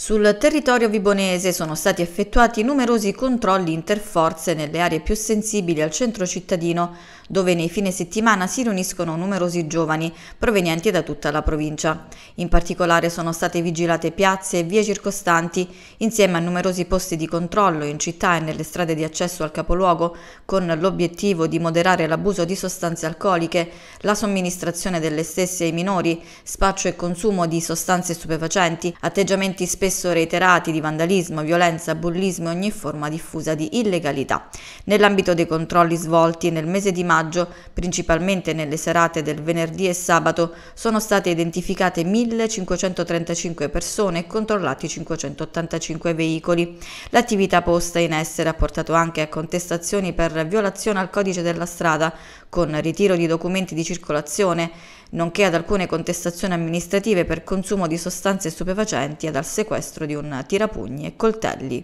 Sul territorio vibonese sono stati effettuati numerosi controlli interforze nelle aree più sensibili al centro cittadino, dove nei fine settimana si riuniscono numerosi giovani provenienti da tutta la provincia. In particolare sono state vigilate piazze e vie circostanti, insieme a numerosi posti di controllo in città e nelle strade di accesso al capoluogo, con l'obiettivo di moderare l'abuso di sostanze alcoliche, la somministrazione delle stesse ai minori, spaccio e consumo di sostanze stupefacenti, atteggiamenti spesso spesso reiterati di vandalismo, violenza, bullismo e ogni forma diffusa di illegalità. Nell'ambito dei controlli svolti nel mese di maggio, principalmente nelle serate del venerdì e sabato, sono state identificate 1535 persone e controllati 585 veicoli. L'attività posta in essere ha portato anche a contestazioni per violazione al codice della strada, con ritiro di documenti di circolazione, nonché ad alcune contestazioni amministrative per consumo di sostanze stupefacenti ed al sequestro sequestro di un tirapugni e coltelli.